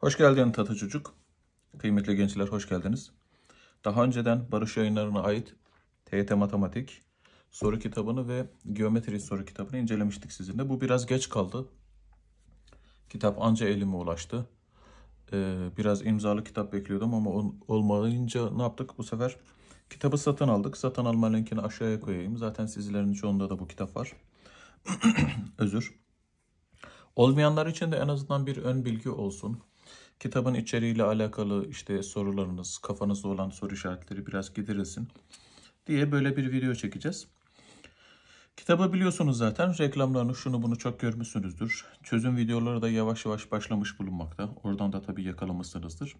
Hoş geldin Tatı Çocuk. Kıymetli gençler hoş geldiniz. Daha önceden Barış Yayınları'na ait TYT Matematik soru kitabını ve geometri soru kitabını incelemiştik sizinle. Bu biraz geç kaldı. Kitap anca elime ulaştı. Ee, biraz imzalı kitap bekliyordum ama on, olmayınca ne yaptık bu sefer? Kitabı satın aldık. Satın alma linkini aşağıya koyayım. Zaten sizlerin çoğunda da bu kitap var. Özür. Olmayanlar için de en azından bir ön bilgi olsun. Kitabın içeriğiyle alakalı işte sorularınız, kafanızda olan soru işaretleri biraz giderilsin diye böyle bir video çekeceğiz. Kitabı biliyorsunuz zaten reklamlarını şunu bunu çok görmüşsünüzdür. Çözüm videoları da yavaş yavaş başlamış bulunmakta. Oradan da tabii yakalamışsınızdır.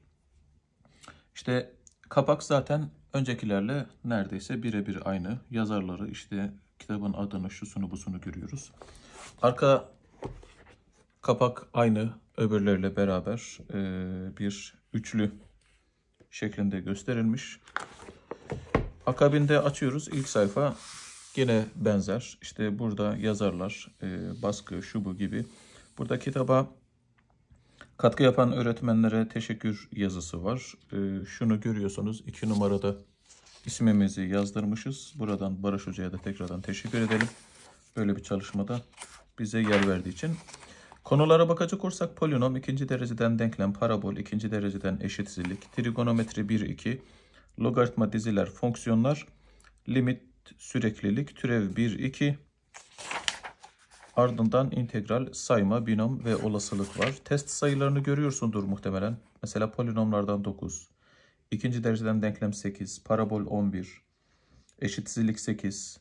İşte kapak zaten öncekilerle neredeyse birebir aynı. Yazarları işte kitabın adını şusunu busunu görüyoruz. Arka kapak aynı öbürleriyle beraber e, bir üçlü şeklinde gösterilmiş. Akabinde açıyoruz. İlk sayfa yine benzer. İşte burada yazarlar, e, baskı, şu bu gibi. Burada kitaba katkı yapan öğretmenlere teşekkür yazısı var. E, şunu görüyorsunuz. iki numarada ismimizi yazdırmışız. Buradan Barış Hoca'ya da tekrardan teşekkür edelim. Böyle bir çalışmada bize yer verdiği için. Konulara bakacak olursak polinom ikinci dereceden denklem, parabol ikinci dereceden eşitsizlik, trigonometri 1-2, logaritma diziler, fonksiyonlar, limit süreklilik, türev 1-2, ardından integral, sayma, binom ve olasılık var. Test sayılarını görüyorsundur muhtemelen. Mesela polinomlardan 9, ikinci dereceden denklem 8, parabol 11, eşitsizlik 8,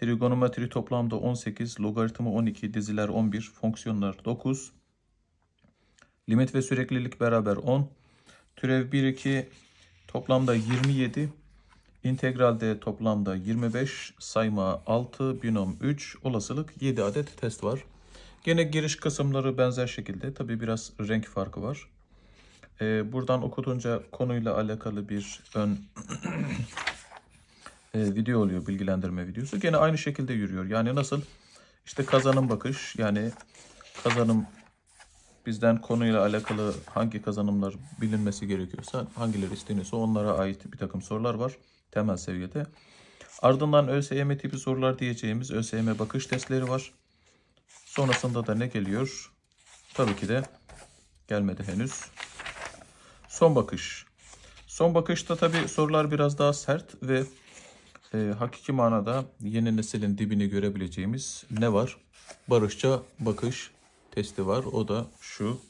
Trigonometri toplamda 18, logaritma 12, diziler 11, fonksiyonlar 9. Limit ve süreklilik beraber 10. Türev 1, 2 toplamda 27. İntegralde toplamda 25, sayma 6, binom 3, olasılık 7 adet test var. Gene giriş kısımları benzer şekilde. Tabi biraz renk farkı var. Ee, buradan okutunca konuyla alakalı bir ön E, video oluyor bilgilendirme videosu. Gene aynı şekilde yürüyor. Yani nasıl? işte kazanım bakış yani kazanım bizden konuyla alakalı hangi kazanımlar bilinmesi gerekiyorsa hangileri isteniyorsa onlara ait bir takım sorular var temel seviyede. Ardından ÖSYM tipi sorular diyeceğimiz ÖSYM bakış testleri var. Sonrasında da ne geliyor? Tabii ki de gelmedi henüz. Son bakış. Son bakışta tabii sorular biraz daha sert ve e, hakiki manada yeni neslin dibini görebileceğimiz ne var? Barışça bakış testi var. O da şu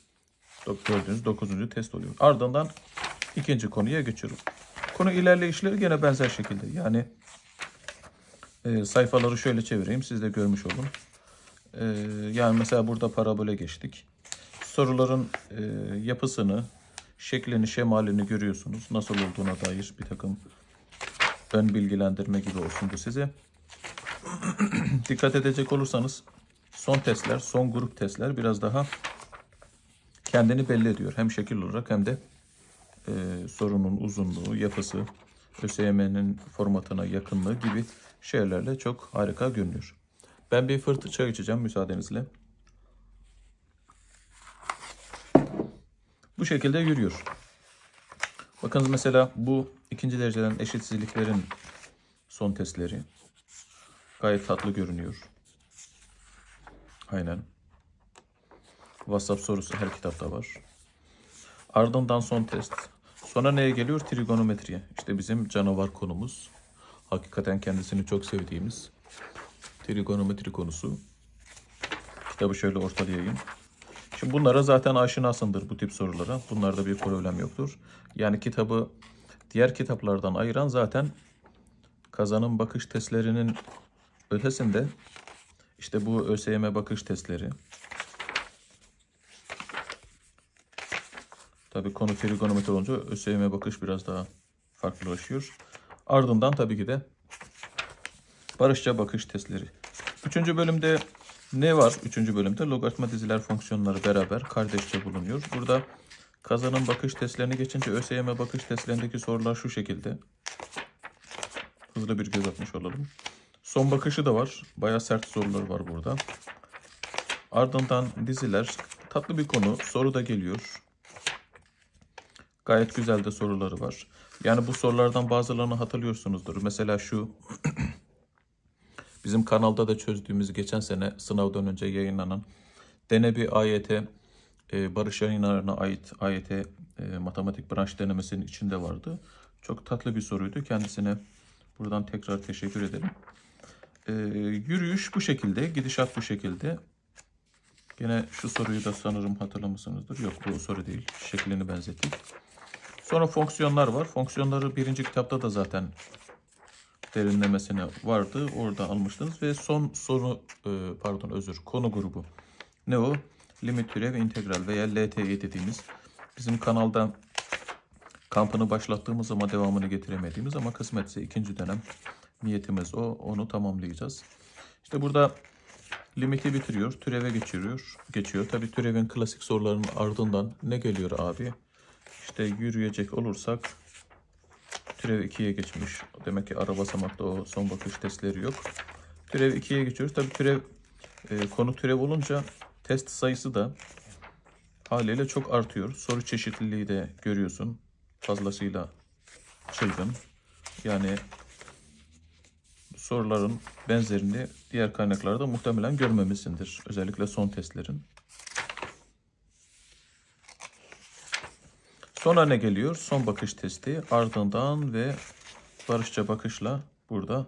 gördüğünüz dokuzuncu test oluyor. Ardından ikinci konuya geçiyorum. Konu ilerleyişleri gene benzer şekilde. Yani e, sayfaları şöyle çevireyim. Siz de görmüş olun. E, yani mesela burada parabole geçtik. Soruların e, yapısını, şeklini, şemalini görüyorsunuz. Nasıl olduğuna dair bir takım ön bilgilendirme gibi olsun bu size. Dikkat edecek olursanız son testler, son grup testler biraz daha kendini belli ediyor. Hem şekil olarak hem de e, sorunun uzunluğu, yapısı, ÖSYM'nin formatına yakınlığı gibi şeylerle çok harika görünüyor. Ben bir fırtı çay içeceğim müsaadenizle. Bu şekilde yürüyor. Bakınız mesela bu ikinci dereceden eşitsizliklerin son testleri. Gayet tatlı görünüyor. Aynen. WhatsApp sorusu her kitapta var. Ardından son test. Sonra neye geliyor? Trigonometriye. İşte bizim canavar konumuz. Hakikaten kendisini çok sevdiğimiz trigonometri konusu. Kitabı şöyle ortalayayım. Şimdi bunlara zaten aşinasındır bu tip sorulara. Bunlarda bir problem yoktur. Yani kitabı diğer kitaplardan ayıran zaten kazanım bakış testlerinin ötesinde işte bu ÖSYM bakış testleri. Tabii konu trigonometri olunca ÖSYM bakış biraz daha farklılaşıyor. Ardından tabii ki de barışça bakış testleri. Üçüncü bölümde ne var 3. bölümde? Logaritma diziler fonksiyonları beraber kardeşçe bulunuyor. Burada kazanın bakış testlerini geçince ÖSYM bakış testlerindeki sorular şu şekilde. Hızlı bir göz atmış olalım. Son bakışı da var. Baya sert sorular var burada. Ardından diziler tatlı bir konu. Soru da geliyor. Gayet güzel de soruları var. Yani bu sorulardan bazılarını hatırlıyorsunuzdur. Mesela şu Bizim kanalda da çözdüğümüz geçen sene sınavdan önce yayınlanan Dene bir AYT, e, Barış Yayınlarına ait AYT e, matematik branş denemesinin içinde vardı. Çok tatlı bir soruydu. Kendisine buradan tekrar teşekkür ederim. E, yürüyüş bu şekilde, gidişat bu şekilde. Yine şu soruyu da sanırım hatırlamışsınızdır. Yok bu soru değil. Şeklini benzettik. Sonra fonksiyonlar var. Fonksiyonları birinci kitapta da zaten derinlemesine vardı. Orada almıştınız ve son soru e, pardon özür konu grubu. Ne o? Limit türev integral veya LTE dediğimiz bizim kanalda kampını başlattığımız ama devamını getiremediğimiz ama kısmetse ikinci dönem niyetimiz o. Onu tamamlayacağız. İşte burada limiti bitiriyor. Türeve geçiriyor. Geçiyor. Tabi türevin klasik sorularının ardından ne geliyor abi? İşte yürüyecek olursak Türev 2'ye geçmiş. Demek ki ara basamakta o son bakış testleri yok. Türev 2'ye geçiyoruz. Tabii türev e, konu türev olunca test sayısı da haliyle çok artıyor. Soru çeşitliliği de görüyorsun. Fazlasıyla çılgın. Yani soruların benzerini diğer kaynaklarda muhtemelen görmemişsindir. Özellikle son testlerin. Sonra ne geliyor? Son bakış testi. Ardından ve barışça bakışla burada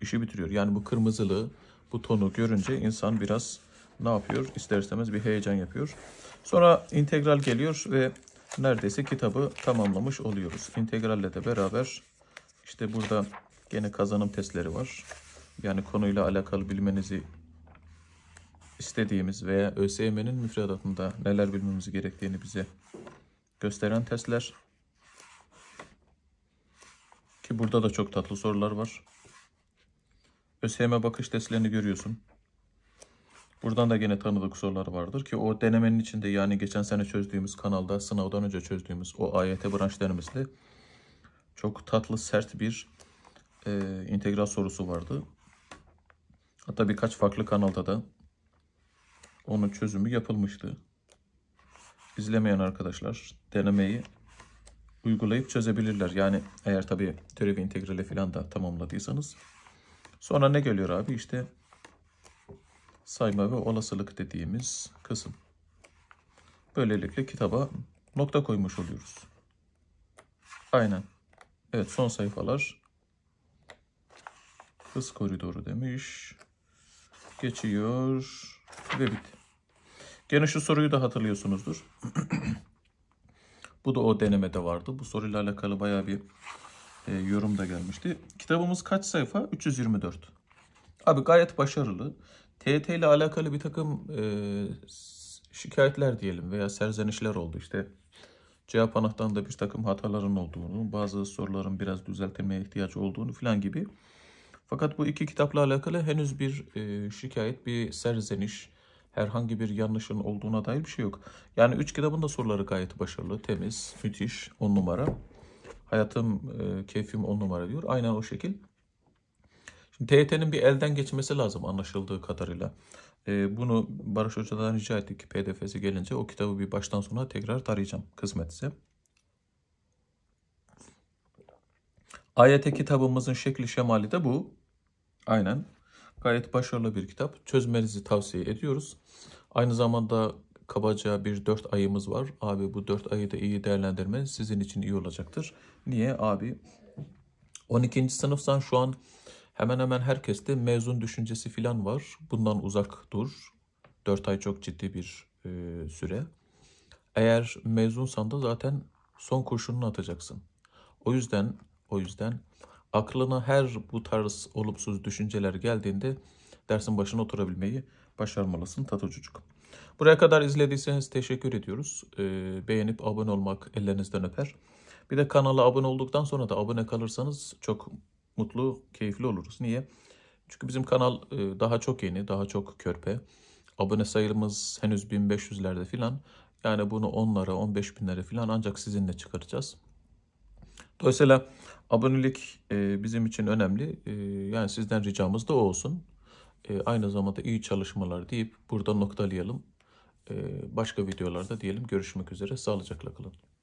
işi bitiriyor. Yani bu kırmızılı, bu tonu görünce insan biraz ne yapıyor? İster istemez bir heyecan yapıyor. Sonra integral geliyor ve neredeyse kitabı tamamlamış oluyoruz. İntegralle de beraber işte burada gene kazanım testleri var. Yani konuyla alakalı bilmenizi istediğimiz veya ÖSYM'nin müfredatında neler bilmemiz gerektiğini bize gösteren testler. Ki burada da çok tatlı sorular var. ÖSYM bakış testlerini görüyorsun. Buradan da gene tanıdık sorular vardır ki o denemenin içinde yani geçen sene çözdüğümüz kanalda sınavdan önce çözdüğümüz o AYT branş denemesinde çok tatlı sert bir e, integral sorusu vardı. Hatta birkaç farklı kanalda da onun çözümü yapılmıştı izlemeyen arkadaşlar denemeyi uygulayıp çözebilirler. Yani eğer tabii türevi integrali falan da tamamladıysanız. Sonra ne geliyor abi? İşte sayma ve olasılık dediğimiz kısım. Böylelikle kitaba nokta koymuş oluyoruz. Aynen. Evet son sayfalar. Hız koridoru demiş. Geçiyor ve bitti. Gene şu soruyu da hatırlıyorsunuzdur. Bu da o denemede vardı. Bu soruyla alakalı baya bir e, yorum da gelmişti. Kitabımız kaç sayfa? 324. Abi gayet başarılı. TET ile alakalı bir takım e, şikayetler diyelim veya serzenişler oldu. İşte cevap anahtan da bir takım hataların olduğunu, bazı soruların biraz düzeltilmeye ihtiyacı olduğunu filan gibi. Fakat bu iki kitapla alakalı henüz bir e, şikayet, bir serzeniş, herhangi bir yanlışın olduğuna dair bir şey yok. Yani 3 kitabın da soruları gayet başarılı, temiz, müthiş, 10 numara. Hayatım, e, keyfim 10 numara diyor. Aynen o şekil. Şimdi TYT'nin bir elden geçmesi lazım anlaşıldığı kadarıyla. E, bunu Barış Hoca'dan rica ettik ki PDF'si gelince o kitabı bir baştan sona tekrar tarayacağım kısmetse. Ayete kitabımızın şekli şemali de bu. Aynen gayet başarılı bir kitap. Çözmenizi tavsiye ediyoruz. Aynı zamanda kabaca bir 4 ayımız var. Abi bu 4 ayı da iyi değerlendirmeniz sizin için iyi olacaktır. Niye abi? 12. sınıftan şu an hemen hemen herkeste mezun düşüncesi filan var. Bundan uzak dur. 4 ay çok ciddi bir e, süre. Eğer mezunsan da zaten son kurşununu atacaksın. O yüzden o yüzden aklına her bu tarz olumsuz düşünceler geldiğinde dersin başına oturabilmeyi başarmalısın tatlı çocuk. Buraya kadar izlediyseniz teşekkür ediyoruz. Ee, beğenip abone olmak ellerinizden öper. Bir de kanala abone olduktan sonra da abone kalırsanız çok mutlu, keyifli oluruz. Niye? Çünkü bizim kanal e, daha çok yeni, daha çok körpe. Abone sayımız henüz 1500'lerde filan. Yani bunu 10'lara, 15 binlere filan ancak sizinle çıkaracağız. Dolayısıyla abonelik e, bizim için önemli. E, yani sizden ricamız da olsun. E, aynı zamanda iyi çalışmalar deyip burada noktalayalım. E, başka videolarda diyelim görüşmek üzere. Sağlıcakla kalın.